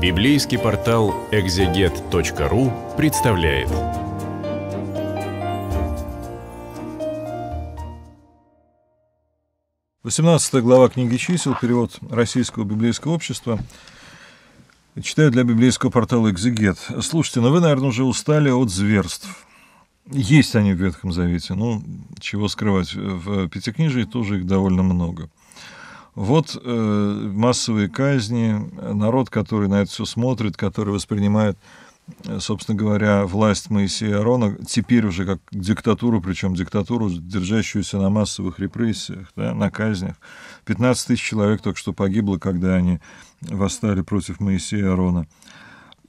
Библейский портал экзегет.ру представляет. Восемнадцатая глава книги чисел, перевод Российского библейского общества. Читаю для библейского портала «Экзегет». Слушайте, ну вы, наверное, уже устали от зверств. Есть они в Ветхом Завете, ну, чего скрывать, в Пятикнижии тоже их довольно много. Вот э, массовые казни, народ, который на это все смотрит, который воспринимает, э, собственно говоря, власть Моисея Арона, теперь уже как диктатуру, причем диктатуру, держащуюся на массовых репрессиях, да, на казнях. 15 тысяч человек только что погибло, когда они восстали против Моисея Арона.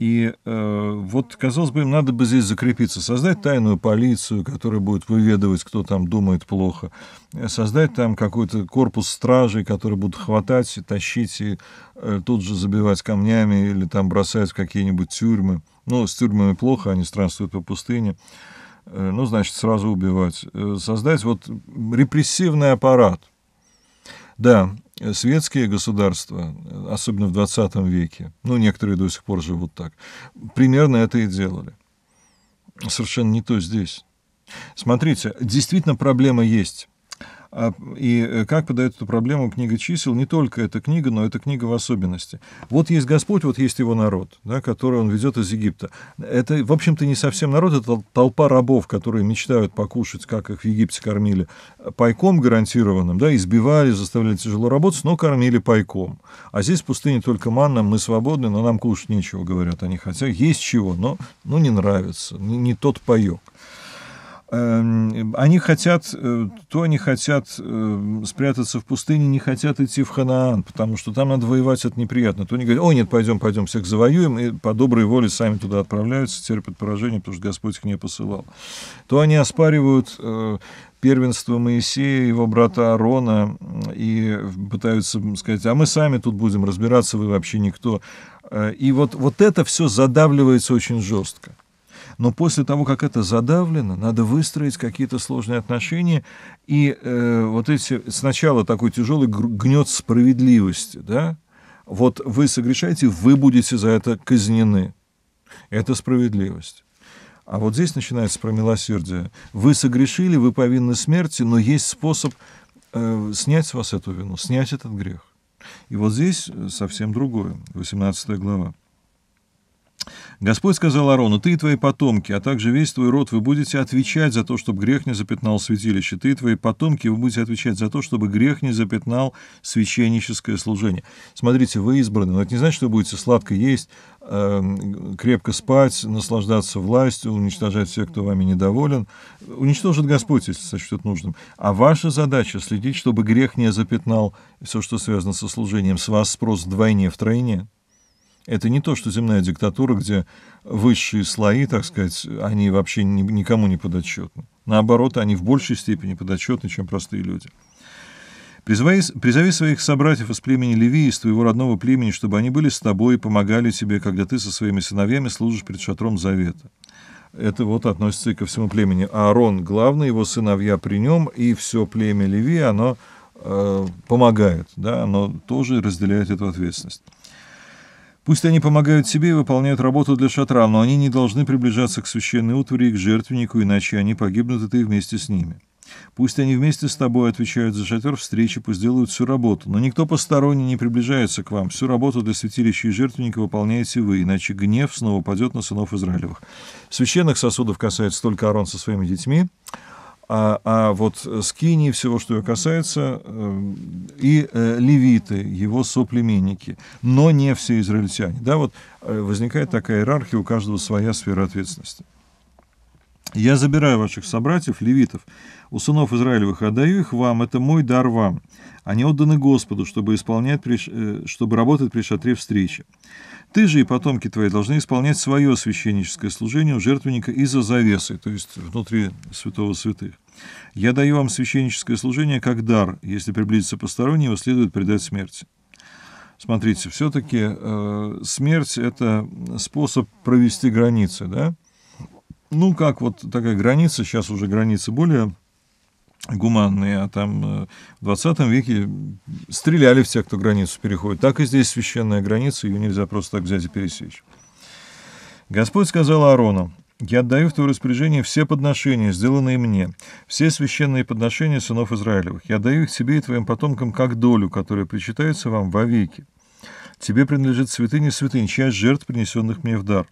И э, вот, казалось бы, им надо бы здесь закрепиться, создать тайную полицию, которая будет выведывать, кто там думает плохо, э, создать там какой-то корпус стражей, которые будут хватать, и тащить и э, тут же забивать камнями или там бросать в какие-нибудь тюрьмы. Ну, с тюрьмами плохо, они странствуют по пустыне. Э, ну, значит, сразу убивать. Э, создать вот репрессивный аппарат. Да, светские государства, особенно в 20 веке, ну, некоторые до сих пор живут так, примерно это и делали. Совершенно не то здесь. Смотрите, действительно проблема есть а и э, как подает эту проблему книга чисел, не только эта книга, но эта книга в особенности. Вот есть Господь, вот есть его народ, да, который он ведет из Египта. Это, в общем-то, не совсем народ, это толпа рабов, которые мечтают покушать, как их в Египте кормили, пайком гарантированным, да, избивали, заставляли тяжело работать, но кормили пайком. А здесь в пустыне только манна, мы свободны, но нам кушать нечего, говорят они, хотя есть чего, но ну, не нравится, не, не тот паек. Эм, они хотят, э, то они хотят э, спрятаться в пустыне, не хотят идти в Ханаан, потому что там надо воевать, это неприятно. То они говорят, "Ой, нет, пойдем, пойдем, всех завоюем, и по доброй воле сами туда отправляются, терпят поражение, потому что Господь их не посылал. То они оспаривают э, первенство Моисея, его брата Аарона, и пытаются сказать, а мы сами тут будем разбираться, вы вообще никто. И вот, вот это все задавливается очень жестко но после того, как это задавлено, надо выстроить какие-то сложные отношения, и э, вот эти сначала такой тяжелый гнет справедливости, да, вот вы согрешаете, вы будете за это казнены. Это справедливость. А вот здесь начинается про милосердие. Вы согрешили, вы повинны смерти, но есть способ э, снять с вас эту вину, снять этот грех. И вот здесь э, совсем другое, 18 глава. Господь сказал Арону, ты и твои потомки, а также весь твой род, вы будете отвечать за то, чтобы грех не запятнал святилище. Ты и твои потомки, вы будете отвечать за то, чтобы грех не запятнал священническое служение. Смотрите, вы избраны, но это не значит, что вы будете сладко есть, эм, крепко спать, наслаждаться властью, уничтожать всех, кто вами недоволен. Уничтожит Господь, если сочтет нужным. А ваша задача следить, чтобы грех не запятнал все, что связано со служением. С вас спрос вдвойне, втройне. Это не то, что земная диктатура, где высшие слои, так сказать, они вообще ни, никому не подотчетны. Наоборот, они в большей степени подотчетны, чем простые люди. Призови, призови своих собратьев из племени Леви, из твоего родного племени, чтобы они были с тобой и помогали тебе, когда ты со своими сыновьями служишь перед шатром завета. Это вот относится и ко всему племени. Аарон главный, его сыновья при нем, и все племя Леви, оно э, помогает, да, оно тоже разделяет эту ответственность. Пусть они помогают себе и выполняют работу для шатра, но они не должны приближаться к священной утвари и к жертвеннику, иначе они погибнут, и ты вместе с ними. Пусть они вместе с тобой отвечают за шатер встречи, пусть делают всю работу, но никто посторонний не приближается к вам. Всю работу для святилища и жертвенника выполняете вы, иначе гнев снова падет на сынов Израилевых. Священных сосудов касается только Арон со своими детьми, а, а вот скини всего, что ее касается, э, и э, левиты, его соплеменники, но не все израильтяне. Да, вот э, возникает такая иерархия, у каждого своя сфера ответственности. Я забираю ваших собратьев, левитов, у сынов Израилевых, отдаю их вам, это мой дар вам. Они отданы Господу, чтобы, исполнять, э, чтобы работать при шатре встречи. Ты же и потомки твои должны исполнять свое священническое служение у жертвенника из-за завесы, то есть внутри святого святых. Я даю вам священническое служение как дар. Если приблизиться посторонний, его следует предать смерти. Смотрите, все-таки э, смерть — это способ провести границы, да? ну, как вот такая граница, сейчас уже границы более гуманные, а там э, в 20 веке стреляли всех, кто границу переходит. Так и здесь священная граница, ее нельзя просто так взять и пересечь. Господь сказал Аарону, «Я отдаю в твое распоряжение все подношения, сделанные мне, все священные подношения сынов Израилевых. Я отдаю их тебе и твоим потомкам как долю, которая причитается вам вовеки. Тебе принадлежит святыня святынь, часть жертв, принесенных мне в дар»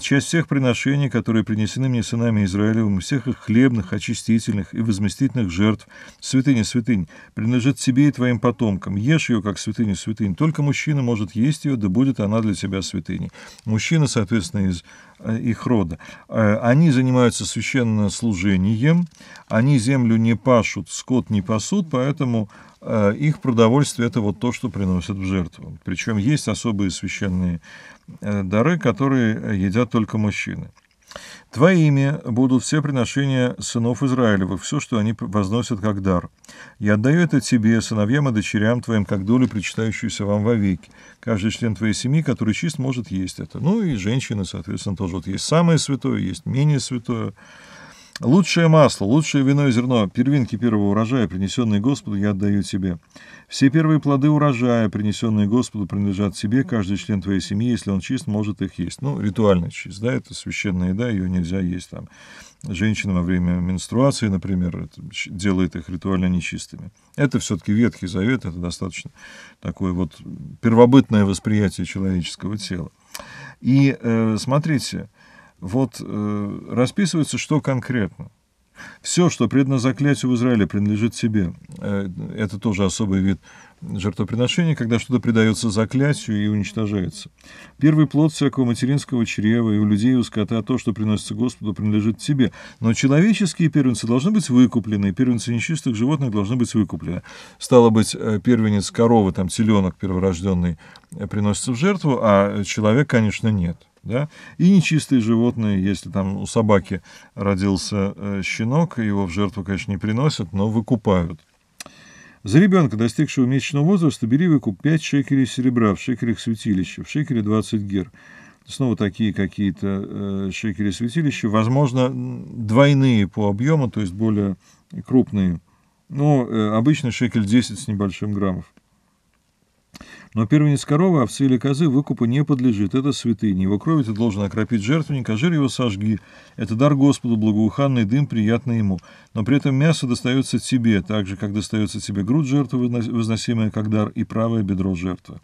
часть всех приношений, которые принесены мне сынами Израилевым, всех их хлебных, очистительных и возместительных жертв, святыни святынь, принадлежит тебе и твоим потомкам. Ешь ее, как святыня святынь. Только мужчина может есть ее, да будет она для тебя святыней. Мужчины, соответственно, из э, их рода. Э, они занимаются священным служением, они землю не пашут, скот не пасут, поэтому э, их продовольствие – это вот то, что приносят в жертву. Причем есть особые священные Э, дары, которые э, едят только мужчины. Твоими будут все приношения сынов Израилевых, все, что они возносят как дар. Я отдаю это тебе, сыновьям и дочерям твоим, как долю, причитающуюся вам вовеки. Каждый член твоей семьи, который чист, может есть это. Ну и женщины, соответственно, тоже. Вот есть самое святое, есть менее святое. Лучшее масло, лучшее вино и зерно, первинки первого урожая, принесенные Господу, я отдаю тебе. Все первые плоды урожая, принесенные Господу, принадлежат тебе, каждый член твоей семьи, если он чист, может их есть. Ну, ритуально чист, да, это священная еда, ее нельзя есть там. Женщина во время менструации, например, делает их ритуально нечистыми. Это все-таки Ветхий Завет, это достаточно такое вот первобытное восприятие человеческого тела. И э, смотрите, э, вот э, расписывается, что конкретно. Все, что предано заклятию в Израиле, принадлежит себе. Э, это тоже особый вид жертвоприношения, когда что-то предается заклятию и уничтожается. Первый плод всякого материнского чрева и у людей, и у скота, то, что приносится Господу, принадлежит тебе. Но человеческие первенцы должны быть выкуплены, первенцы нечистых животных должны быть выкуплены. Стало быть, э, первенец коровы, там, теленок перворожденный, э, приносится в жертву, а человек, конечно, нет. Да? И нечистые животные, если там у собаки родился э, щенок, его в жертву, конечно, не приносят, но выкупают. За ребенка, достигшего месячного возраста, бери выкуп 5 шекелей серебра, в шекелях святилища, в шекеле 20 гер. Снова ну, такие какие-то э, шекели святилища, возможно, двойные по объему, то есть более крупные. Но э, обычный шекель 10 с небольшим граммов. Но первенец коровы, а овцы или козы выкупу не подлежит, это святыня. Его кровь. ты должен окропить жертвенник, а жир его сожги. Это дар Господу, благоуханный дым, приятный ему. Но при этом мясо достается тебе, так же, как достается тебе грудь жертвы, возносимая как дар, и правое бедро жертвы.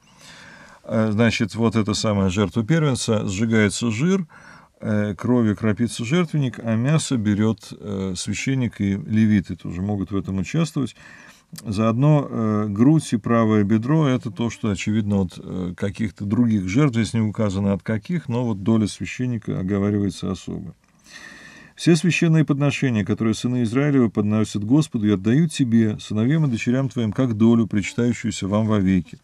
Э, значит, вот это самая жертва первенца, сжигается жир, э, крови кропится жертвенник, а мясо берет э, священник и левит. Это уже могут в этом участвовать. Заодно э, грудь и правое бедро – это то, что, очевидно, от э, каких-то других жертв, здесь не указано от каких, но вот доля священника оговаривается особо. «Все священные подношения, которые сыны Израилевы подносят Господу, и отдают тебе, сыновьям и дочерям твоим, как долю, причитающуюся вам вовеки».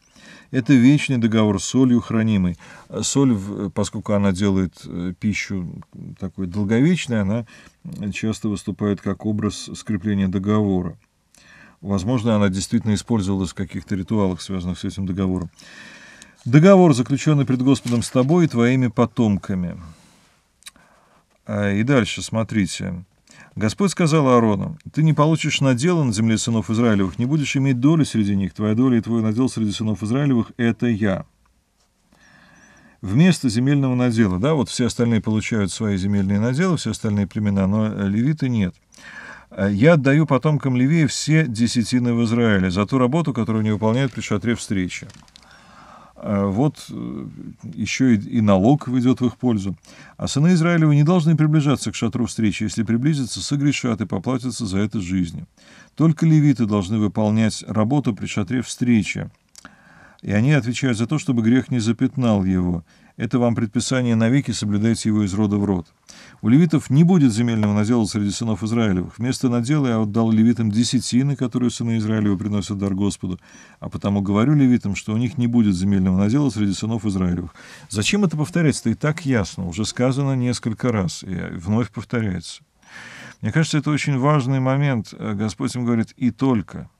Это вечный договор с солью хранимой. Соль, поскольку она делает э, пищу такой долговечной, она часто выступает как образ скрепления договора. Возможно, она действительно использовалась в каких-то ритуалах, связанных с этим договором. Договор, заключенный пред Господом с тобой и твоими потомками. А, и дальше, смотрите. Господь сказал Аарону, «Ты не получишь надела на земле сынов Израилевых, не будешь иметь доли среди них, твоя доля и твой надел среди сынов Израилевых — это я». Вместо земельного надела, да, вот все остальные получают свои земельные наделы, все остальные племена, но левиты нет – Э, я отдаю потомкам Левея все десятины в Израиле за ту работу, которую они выполняют при шатре встречи. Э, вот э, еще и, налог войдет в их пользу. А сыны Израилевы не должны приближаться к шатру встречи. Если приблизятся, согрешат и поплатятся за это жизнью. Только левиты должны выполнять работу при шатре встречи. И они отвечают за то, чтобы грех не запятнал его. Это вам предписание навеки, соблюдайте его из рода в род. У левитов не будет земельного надела среди сынов Израилевых. Вместо надела я отдал левитам десятины, которые сыны Израилевы приносят дар Господу. А потому говорю левитам, что у них не будет земельного надела среди сынов Израилевых. Зачем это повторять-то и так ясно, уже сказано несколько раз, и вновь повторяется. Мне кажется, это очень важный момент. Господь им говорит «и только».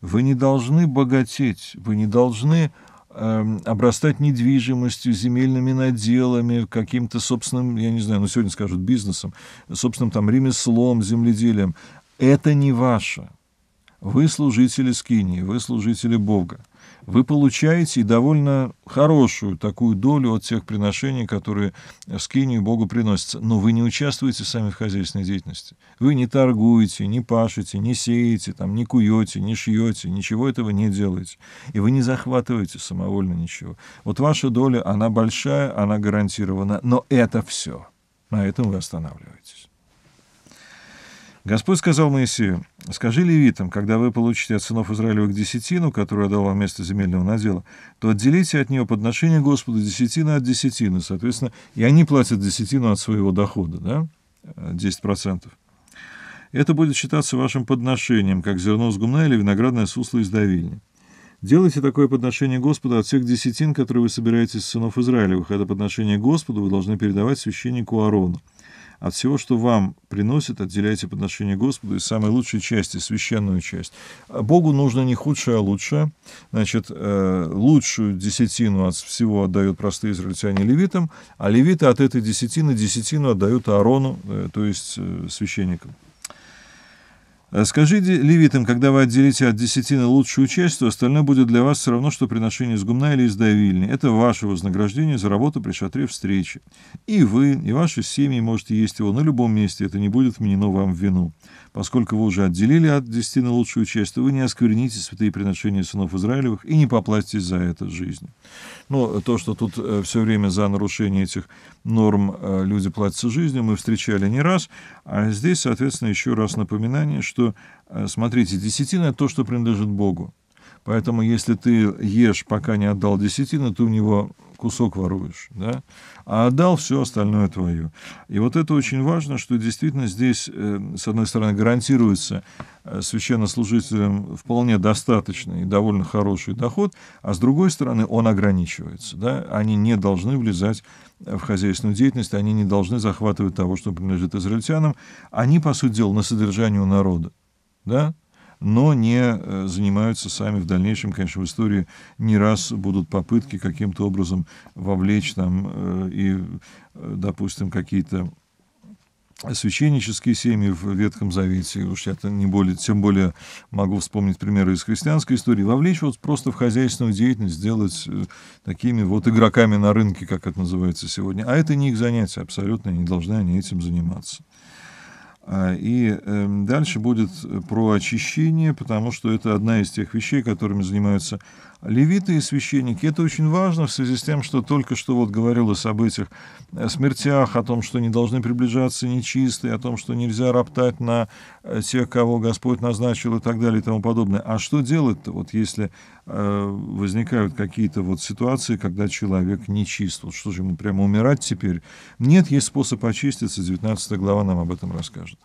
Вы не должны богатеть, вы не должны Эм, обрастать недвижимостью, земельными наделами, каким-то собственным, я не знаю, ну сегодня скажут бизнесом, собственным там ремеслом, земледелием. Это не ваше. Вы служители Скинии, вы служители Бога. Вы получаете и довольно хорошую такую долю от тех приношений, которые в Скинию Богу приносятся. Но вы не участвуете сами в хозяйственной деятельности. Вы не торгуете, не пашете, не сеете, там, не куете, не шьете, ничего этого не делаете. И вы не захватываете самовольно ничего. Вот ваша доля, она большая, она гарантирована, но это все. На этом вы останавливаетесь. Господь сказал Моисею, «Скажи левитам, когда вы получите от сынов Израилевых десятину, которую я дал вам вместо земельного надела, то отделите от нее подношение Господу десятина от десятины». Соответственно, и они платят десятину от своего дохода, да, 10%. Это будет считаться вашим подношением, как зерно с гумна или виноградное сусло из давильни. Делайте такое подношение Господу от всех десятин, которые вы собираетесь с сынов Израилевых. Это подношение Господу вы должны передавать священнику Аарону. От всего, что вам приносит, отделяйте подношение Господу из самой лучшей части, священную часть. А Богу нужно не худшее, а лучшее. Значит, э, лучшую десятину от всего отдают простые израильтяне левитам, а левиты от этой десятины десятину отдают Аарону, э, то есть э, священникам. Э, скажите левитам, когда вы отделите от десятины лучшую часть, то остальное будет для вас все равно, что приношение из гумна или из давильни. Это ваше вознаграждение за работу при шатре встречи. И вы, и ваши семьи можете есть его на любом месте, это не будет вменено вам в вину. Поскольку вы уже отделили от десятины лучшую часть, то вы не оскверните святые приношения сынов Израилевых и не поплатитесь за это жизнью. Но то, что тут э, все время за нарушение этих норм э, люди платятся жизнью, мы встречали не раз. А здесь, соответственно, еще раз напоминание, что, э, смотрите, десятина — это то, что принадлежит Богу. Поэтому если ты ешь, пока не отдал десятину, ты у него кусок воруешь, да? а отдал все остальное твое. И вот это очень важно, что действительно здесь, э, с одной стороны, гарантируется э, священнослужителям вполне достаточный и довольно хороший доход, а с другой стороны, он ограничивается. Да? Они не должны влезать в хозяйственную деятельность, они не должны захватывать того, что принадлежит израильтянам. Они, по сути дела, на содержании у народа. Да? но не э, занимаются сами в дальнейшем, конечно, в истории не раз будут попытки каким-то образом вовлечь там э, и, э, допустим, какие-то священнические семьи в Ветхом Завете, уж я-то не более, тем более могу вспомнить примеры из христианской истории, вовлечь вот просто в хозяйственную деятельность, сделать такими вот игроками на рынке, как это называется сегодня. А это не их занятие абсолютно, не должны они этим заниматься. А, и эм, дальше будет э, про очищение, потому что это одна из тех вещей, которыми занимаются Левиты и священники. Это очень важно в связи с тем, что только что вот говорил о событиях, о смертях, о том, что не должны приближаться нечистые, о том, что нельзя роптать на э, тех, кого Господь назначил и так далее и тому подобное. А что делать-то, вот если э, возникают какие-то вот ситуации, когда человек нечист? Вот что же ему прямо умирать теперь? Нет, есть способ очиститься, 19 глава нам об этом расскажет.